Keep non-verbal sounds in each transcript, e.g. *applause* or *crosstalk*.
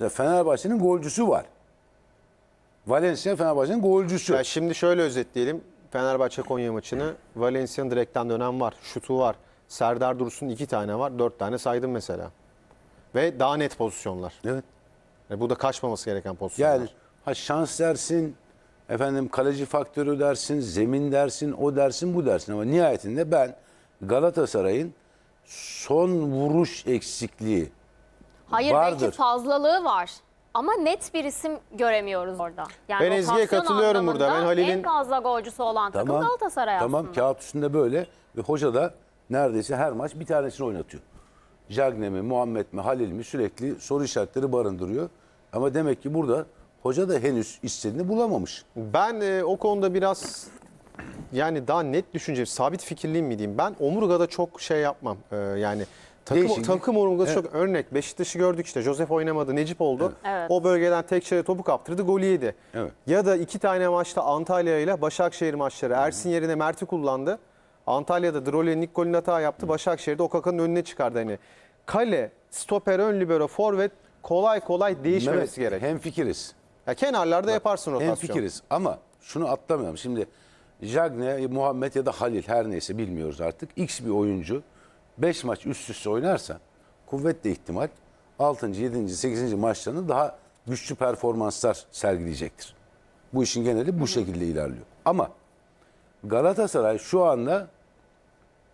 Mesela Fenerbahçe'nin golcüsü var. Valencia Fenerbahçe'nin golcüsü. Ya şimdi şöyle özetleyelim. Fenerbahçe Konya maçını Valencia'nın direkten dönem var. Şutu var. Serdar Dursun iki tane var. Dört tane saydım mesela. Ve daha net pozisyonlar. Evet. E bu da kaçmaması gereken pozisyonlar. Yani ha şans dersin, efendim kaleci faktörü dersin, zemin dersin, o dersin, bu dersin. Ama nihayetinde ben Galatasaray'ın son vuruş eksikliği Hayır Vardır. belki fazlalığı var. Ama net bir isim göremiyoruz orada. Yani Ben Ezgi'ye katılıyorum burada. Ben Halil'in- En fazla golcüsü olan takım Galatasaray Tamam kağıt üstünde böyle ve hoca da neredeyse her maç bir tanesini oynatıyor. Cagne mi, Muhammed mi, Halil mi sürekli soru işaretleri barındırıyor. Ama demek ki burada hoca da henüz istediğini bulamamış. Ben e, o konuda biraz yani daha net düşünce, sabit fikirliyim mi diyeyim. Ben omurgada çok şey yapmam. E, yani Takım, Değişik. takım omurgası evet. çok örnek. Beşiktaş'ı gördük işte. Josef oynamadı, Necip oldu. Evet. O bölgeden tek çare topu kaptırdı, golü yedi. Evet. Ya da iki tane maçta Antalya ile Başakşehir maçları. Ersin yerine Mert'i kullandı. Antalya'da Drole'nin ilk golünü hata yaptı. Hı. Başakşehir'de Okaka'nın önüne çıkardı. Hani kale, stoper, ön libero, forvet kolay kolay değişmemesi evet, gerek. Hem fikiriz. Ya kenarlarda Bak, yaparsın rotasyon. Hem fikiriz ama şunu atlamıyorum Şimdi Jagne, Muhammed ya da Halil her neyse bilmiyoruz artık. X bir oyuncu. 5 maç üst üste oynarsa kuvvetli ihtimal 6. 7. 8. maçlarını daha güçlü performanslar sergileyecektir. Bu işin geneli bu şekilde ilerliyor. Ama Galatasaray şu anda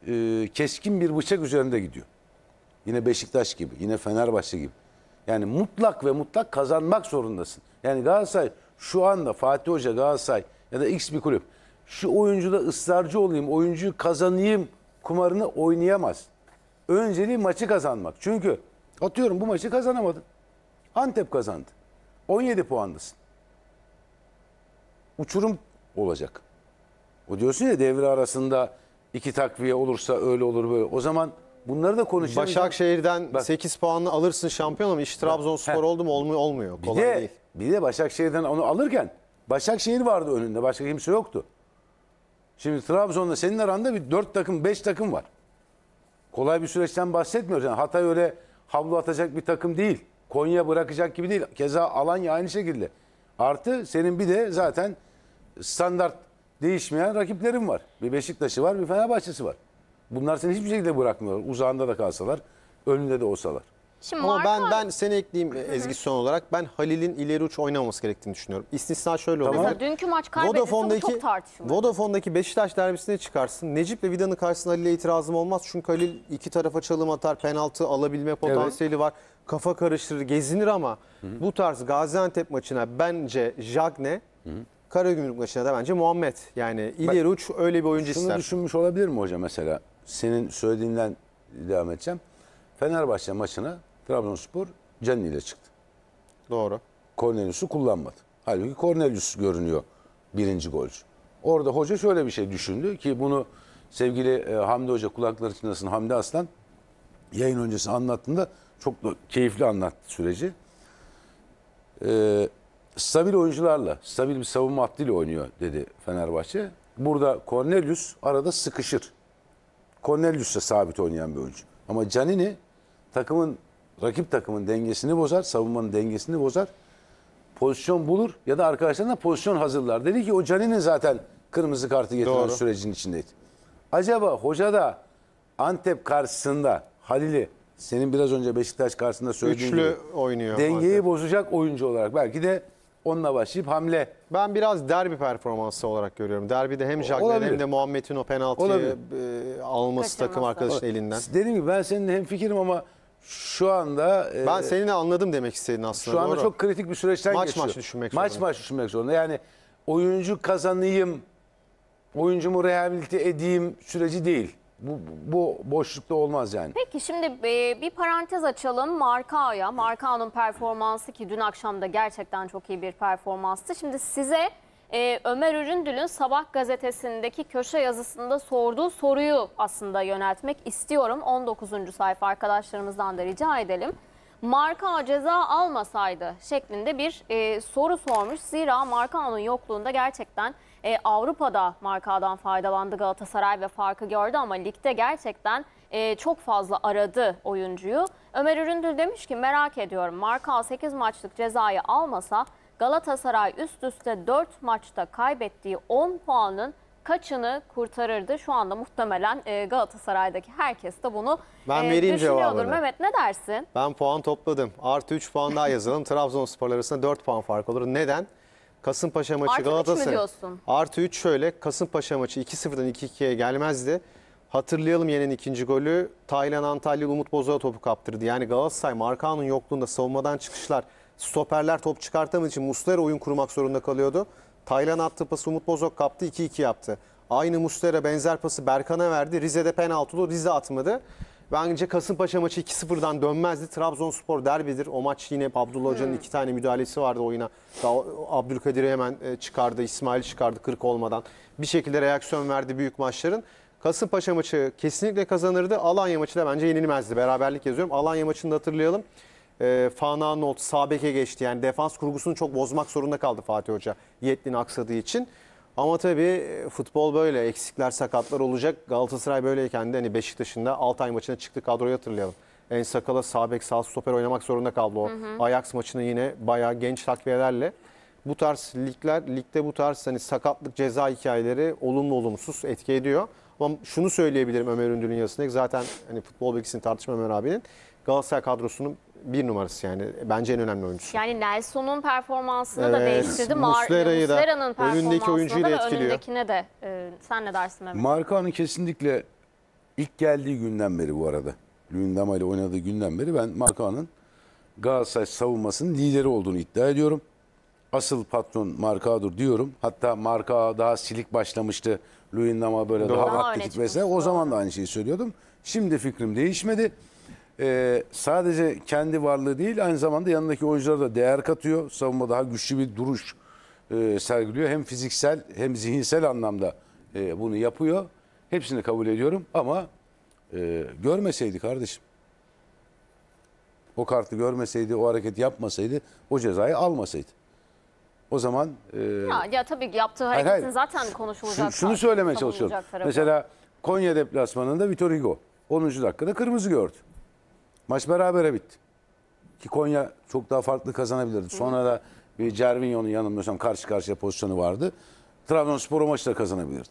e, keskin bir bıçak üzerinde gidiyor. Yine Beşiktaş gibi, yine Fenerbahçe gibi. Yani mutlak ve mutlak kazanmak zorundasın. Yani Galatasaray şu anda Fatih Hoca Galatasaray ya da X bir kulüp şu oyuncuda ısrarcı olayım, oyuncuyu kazanayım kumarını oynayamaz. Önceliği maçı kazanmak. Çünkü atıyorum bu maçı kazanamadın. Antep kazandı. 17 puandasın. Uçurum olacak. O diyorsun ya devre arasında iki takviye olursa öyle olur böyle. O zaman bunları da konuşacağız. Başakşehir'den Bak, 8 puanını alırsın şampiyon ama iş Trabzonspor oldu mu olmuyor, olmuyor. Bir Kolay de, değil. Bir de Başakşehir'den onu alırken Başakşehir vardı önünde. Başka kimse yoktu. Şimdi Trabzon'da senin aranda bir 4 takım 5 takım var kolay bir süreçten bahsetmiyoruz. Yani Hatay öyle havlu atacak bir takım değil. Konya bırakacak gibi değil. Keza Alanya aynı şekilde. Artı senin bir de zaten standart değişmeyen rakiplerin var. Bir Beşiktaş'ı var, bir Fenerbahçe'si var. Bunlar seni hiçbir şekilde bırakmıyorlar. Uzağında da kalsalar, önünde de olsalar. Şimdi Ama ben ben seni ekleyeyim Ezgi son olarak. Ben Halil'in ileri uç oynamaması gerektiğini düşünüyorum. İstisna şöyle tamam. olabilir. dünkü maç kaybedilse çok tartışılır. Vodafone'daki Beşiktaş derbisine çıkarsın. ve Vida'nın karşısında Halil'e itirazım olmaz. Çünkü Halil iki tarafa çalım atar, penaltı alabilme potansiyeli evet. var. Kafa karıştırır, gezinir ama Hı bu tarz Gaziantep maçına bence Jagne Hı Karagümrük maçına da bence Muhammed. Yani ileri ben, uç öyle bir oyuncu şunu ister. Şunu düşünmüş olabilir mi hoca mesela? Senin söylediğinden devam edeceğim. Fenerbahçe maçına Trabzonspor Cenni ile çıktı. Doğru. Cornelius'u kullanmadı. Halbuki Cornelius görünüyor birinci golcü. Orada hoca şöyle bir şey düşündü ki bunu sevgili e, Hamdi Hoca kulakları çınlasın Hamdi Aslan yayın öncesi anlattığında çok da keyifli anlattı süreci. Ee, stabil oyuncularla, stabil bir savunma hattıyla oynuyor dedi Fenerbahçe. Burada Cornelius arada sıkışır. Cornelius ise sabit oynayan bir oyuncu. Ama Canini takımın rakip takımın dengesini bozar, savunmanın dengesini bozar. Pozisyon bulur ya da arkadaşlarına pozisyon hazırlar. Dedi ki o Cani'nin zaten kırmızı kartı getiren Doğru. sürecin içindeydi. Acaba hoca da Antep karşısında Halil'i senin biraz önce Beşiktaş karşısında söylediğin Üçlü gibi oynuyor. Dengeyi Antep. bozacak oyuncu olarak belki de onunla başlayıp hamle. Ben biraz derbi performansı olarak görüyorum. Derbide hem Jagler hem de Muhammed'in o penaltıyı e, alması Kaçamazsa. takım arkadaşının elinden. Dediğim gibi ben senin hem fikrim ama şu anda... E, Ben seni anladım demek istedin aslında. Şu anda doğru. çok kritik bir süreçten Maç geçiyor. maç düşünmek zorunda. maç düşünmek zorunda. Yani oyuncu kazanayım, oyuncumu rehabilite edeyim süreci değil. Bu, bu boşlukta olmaz yani. Peki şimdi e, bir parantez açalım Markao'ya. Marka'nın performansı ki dün akşam da gerçekten çok iyi bir performanstı. Şimdi size e, Ömer Üründül'ün Sabah gazetesindeki köşe yazısında sorduğu soruyu aslında yöneltmek istiyorum. 19. sayfa arkadaşlarımızdan da rica edelim. Marka ceza almasaydı şeklinde bir e, soru sormuş. Zira Markao'nun yokluğunda gerçekten e, Avrupa'da markadan faydalandı Galatasaray ve farkı gördü ama ligde gerçekten e, çok fazla aradı oyuncuyu. Ömer Üründül demiş ki merak ediyorum marka 8 maçlık cezayı almasa Galatasaray üst üste 4 maçta kaybettiği 10 puanın kaçını kurtarırdı? Şu anda muhtemelen e, Galatasaray'daki herkes de bunu ben e, vereyim cevabını. Mehmet ne dersin? Ben puan topladım. Artı 3 puan daha yazalım. *laughs* Trabzonspor arasında 4 puan fark olur. Neden? Kasımpaşa maçı Artı Galatasaray. Artı 3 diyorsun? Artı 3 şöyle. Kasımpaşa maçı 2-0'dan 2-2'ye gelmezdi. Hatırlayalım yenen ikinci golü Taylan Antalya Umut Bozuğa topu kaptırdı. Yani Galatasaray Markan'ın yokluğunda savunmadan çıkışlar Stoperler top çıkartamadığı için Muslera oyun kurmak zorunda kalıyordu. Taylan attı pası Umut Bozok kaptı 2-2 yaptı. Aynı Muslera benzer pası Berkan'a verdi. Rize'de penaltılı Rize atmadı. Bence Kasımpaşa maçı 2-0'dan dönmezdi. Trabzonspor derbidir. O maç yine Abdullah Hoca'nın hmm. iki tane müdahalesi vardı oyuna. Daha Abdülkadir'i hemen e, çıkardı, İsmail çıkardı 40 olmadan. Bir şekilde reaksiyon verdi büyük maçların. Kasımpaşa maçı kesinlikle kazanırdı. Alanya maçı da bence yenilmezdi. Beraberlik yazıyorum. Alanya maçını da hatırlayalım e, ee, Fana Not, Sabek'e geçti. Yani defans kurgusunu çok bozmak zorunda kaldı Fatih Hoca yetlin aksadığı için. Ama tabii e, futbol böyle. Eksikler, sakatlar olacak. Galatasaray böyleyken de hani Beşiktaş'ın da Altay maçına çıktı kadroyu hatırlayalım. En sakala sağ bek sağ stoper oynamak zorunda kaldı o. Hı hı. Ajax maçını yine bayağı genç takviyelerle. Bu tarz ligler, ligde bu tarz hani sakatlık ceza hikayeleri olumlu olumsuz etki ediyor. Ama şunu söyleyebilirim Ömer Ündül'ün yazısında. Zaten hani futbol bilgisini tartışma Ömer abinin. Galatasaray kadrosunun bir numarası yani. Bence en önemli oyuncusu. Yani Nelson'un performansını evet. da değiştirdi. Muslera'yı da Muslera'nın önündeki oyuncuyu da, da etkiliyor. Önündekine de. Ee, sen ne dersin Mehmet? Markan'ın kesinlikle ilk geldiği günden beri bu arada. Lündama ile oynadığı günden beri ben Markan'ın Galatasaray savunmasının lideri olduğunu iddia ediyorum. Asıl patron Markao'dur diyorum. Hatta Marka daha silik başlamıştı. Luyendama böyle daha, daha vakti gitmesine. O zaman da aynı şeyi söylüyordum. Şimdi fikrim değişmedi e, sadece kendi varlığı değil aynı zamanda yanındaki oyunculara da değer katıyor. Savunma daha güçlü bir duruş e, sergiliyor. Hem fiziksel hem zihinsel anlamda e, bunu yapıyor. Hepsini kabul ediyorum ama e, görmeseydi kardeşim. O kartı görmeseydi, o hareket yapmasaydı, o cezayı almasaydı. O zaman... E, ya, ya tabii ki yaptığı hareketin hayır, hayır. zaten konuşulacak. Şunu, şunu söylemeye çalışıyorum. Mesela Konya deplasmanında Vitor Hugo 10. dakikada kırmızı gördü. Maç berabere bitti. Ki Konya çok daha farklı kazanabilirdi. Sonra da bir Cervinho'nun yanılmıyorsam karşı karşıya pozisyonu vardı. Trabzonspor o maçı da kazanabilirdi.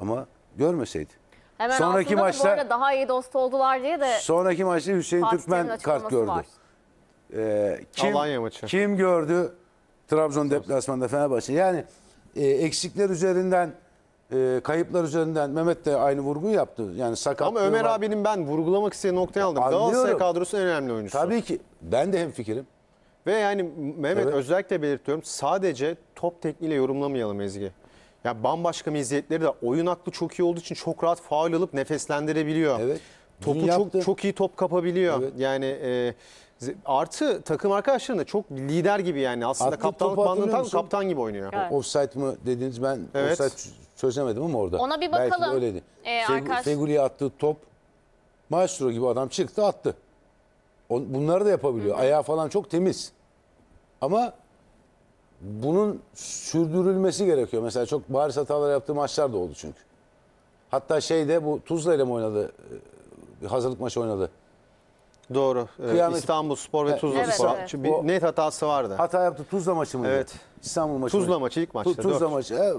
Ama görmeseydi. Hemen Sonraki altında da daha iyi dost oldular diye de Sonraki maçta Hüseyin Türkmen kart gördü. Ee, kim, maçı. Kim gördü Trabzon deplasmanda Fenerbahçe? Yani e, eksikler üzerinden e, kayıplar üzerinden Mehmet de aynı vurgu yaptı. Yani sakat. Ama Ömer abinin ben vurgulamak istediği noktayı aldım. Anlıyorum. Galatasaray kadrosunun önemli oyuncusu. Tabii ki ben de hem fikrim. Ve yani Mehmet Evet. özellikle belirtiyorum sadece top tekniğiyle yorumlamayalım Ezgi. Ya bambaşka meziyetleri de oyun aklı çok iyi olduğu için çok rahat faul alıp nefeslendirebiliyor. Evet. Topu çok çok iyi top kapabiliyor. Evet. Yani e, artı takım arkadaşlarında çok lider gibi yani aslında kaptan kaptanlık kaptan gibi oynuyor. Evet. Offside mı dediniz ben Evet. offside Çözemedim ama orada. Ona bir bakalım. Belki de öyleydi. Ee, Fegü attığı top maestro gibi adam çıktı attı. bunları da yapabiliyor. Hı hı. Ayağı falan çok temiz. Ama bunun sürdürülmesi gerekiyor. Mesela çok bariz hatalar yaptığı maçlar da oldu çünkü. Hatta şeyde bu Tuzla ile mi oynadı? Bir ee, hazırlık maçı oynadı. Doğru. Ee, Kıyamet... İstanbul Spor ve Tuzla evet, Spor. Evet. bir net hatası vardı. Hata yaptı Tuzla maçı mıydı? Evet. İstanbul maçı Tuzla maçı ilk maçta. Tuzla 4. maçı. Evet.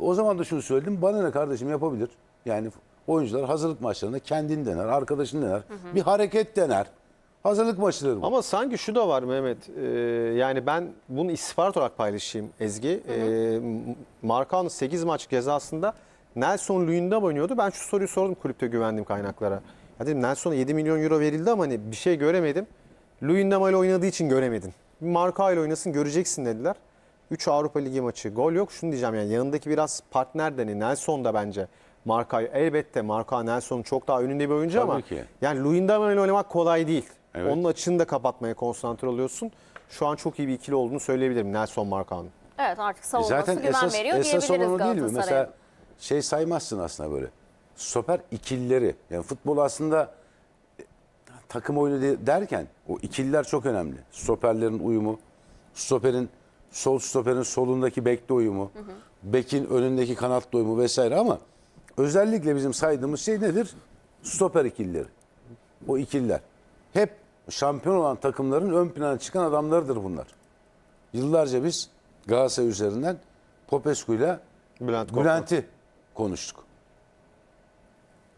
O zaman da şunu söyledim. Bana ne kardeşim yapabilir. Yani oyuncular hazırlık maçlarında kendini dener, arkadaşını dener. Hı hı. Bir hareket dener. Hazırlık maçları Ama sanki şu da var Mehmet. E, yani ben bunu istihbarat olarak paylaşayım Ezgi. E, hı hı. 8 maç cezasında Nelson Luyendam oynuyordu. Ben şu soruyu sordum kulüpte güvendiğim kaynaklara. Ya dedim Nelson'a 7 milyon euro verildi ama hani bir şey göremedim. Luyendam ile oynadığı için göremedin. Marka ile oynasın göreceksin dediler. 3 Avrupa Ligi maçı gol yok. Şunu diyeceğim yani yanındaki biraz partner deni hani Nelson da bence Marka elbette Marka Nelson çok daha önünde bir oyuncu Tabii ama ki. yani Luindama ile oynamak kolay değil. Evet. Onun açını da kapatmaya konsantre oluyorsun. Şu an çok iyi bir ikili olduğunu söyleyebilirim Nelson Markan. Evet artık e savunması Zaten güven esas, veriyor esas diyebiliriz olan değil mi? Mesela şey saymazsın aslında böyle. Soper ikilileri. Yani futbol aslında e, takım oyunu derken o ikililer çok önemli. Soperlerin uyumu, soperin sol stoperin solundaki bekte uyumu, bekin önündeki kanat uyumu vesaire ama özellikle bizim saydığımız şey nedir? Stoper ikilileri. O ikililer. Hep şampiyon olan takımların ön plana çıkan adamlarıdır bunlar. Yıllarca biz Galatasaray üzerinden Popescu ile Bülent Bülent'i konuştuk.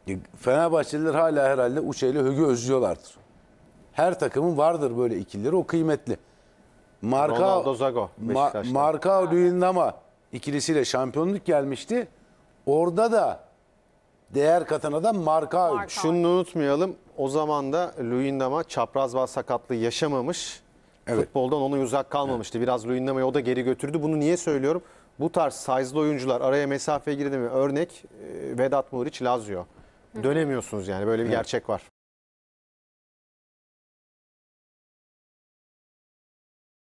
E, Fenerbahçeliler hala herhalde Uçe ile Högü özlüyorlardır. Her takımın vardır böyle ikilileri. O kıymetli. Marka, Ronaldo Zago Ma, Beşiktaş'ta. Marka Luyendama ikilisiyle şampiyonluk gelmişti. Orada da değer katan adam Marka. Şunu unutmayalım. O zaman da Luyendama çapraz bağ sakatlığı yaşamamış. Evet. Futboldan onu uzak kalmamıştı. Biraz Luyendama'yı o da geri götürdü. Bunu niye söylüyorum? Bu tarz size'lı oyuncular araya mesafe girdi mi? Örnek e, Vedat Muriç Lazio. Dönemiyorsunuz yani böyle bir gerçek var.